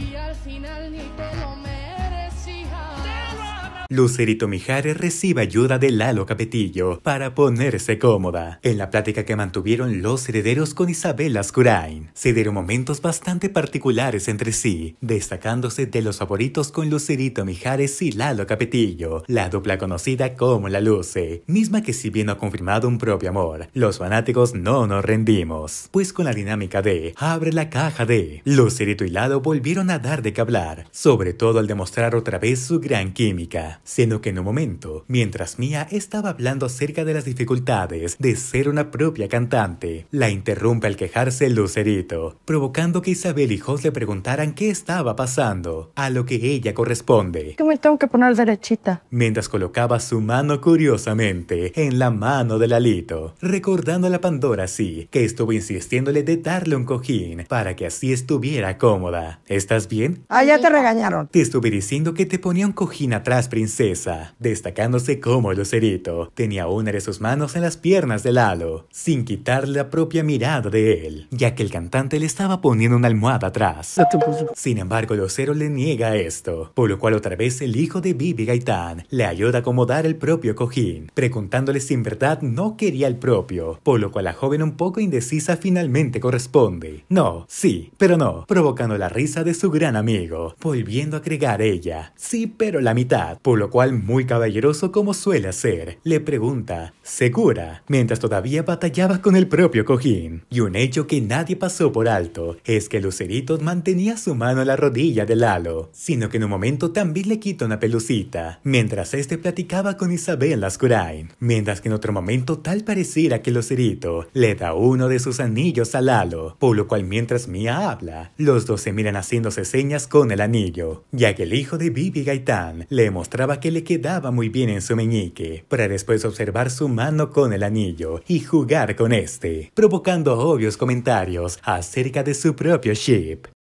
y al final ni te lo mereces. Lucerito Mijares recibe ayuda de Lalo Capetillo para ponerse cómoda. En la plática que mantuvieron los herederos con Isabel Ascurain, se dieron momentos bastante particulares entre sí, destacándose de los favoritos con Lucerito Mijares y Lalo Capetillo, la dupla conocida como La Luce, misma que si bien ha confirmado un propio amor, los fanáticos no nos rendimos, pues con la dinámica de abre la caja de Lucerito y Lalo volvieron a dar de qué hablar, sobre todo al demostrar otra vez su gran química sino que en un momento, mientras Mia estaba hablando acerca de las dificultades de ser una propia cantante, la interrumpe al quejarse el Lucerito, provocando que Isabel y Jos le preguntaran qué estaba pasando, a lo que ella corresponde. Que me tengo que poner derechita. Mientras colocaba su mano curiosamente en la mano del alito recordando a la Pandora así, que estuvo insistiéndole de darle un cojín para que así estuviera cómoda. ¿Estás bien? Ah, ya te regañaron. Te estuve diciendo que te ponía un cojín atrás, princesa princesa, destacándose como lucerito. Tenía una de sus manos en las piernas de Lalo, sin quitar la propia mirada de él, ya que el cantante le estaba poniendo una almohada atrás. Sin embargo, Lucero le niega esto, por lo cual otra vez el hijo de Bibi Gaitán le ayuda a acomodar el propio cojín, preguntándole si en verdad no quería el propio, por lo cual la joven un poco indecisa finalmente corresponde. No, sí, pero no, provocando la risa de su gran amigo, volviendo a agregar ella, sí, pero la mitad, por lo cual, muy caballeroso como suele hacer, le pregunta, ¿segura? Mientras todavía batallaba con el propio cojín. Y un hecho que nadie pasó por alto es que Lucerito mantenía su mano a la rodilla de Lalo, sino que en un momento también le quita una pelucita, mientras este platicaba con Isabel Lascurain. Mientras que en otro momento tal pareciera que Lucerito le da uno de sus anillos a Lalo, por lo cual mientras Mia habla, los dos se miran haciéndose señas con el anillo, ya que el hijo de Bibi Gaitán le mostraba que le quedaba muy bien en su meñique, para después observar su mano con el anillo y jugar con este, provocando obvios comentarios acerca de su propio ship.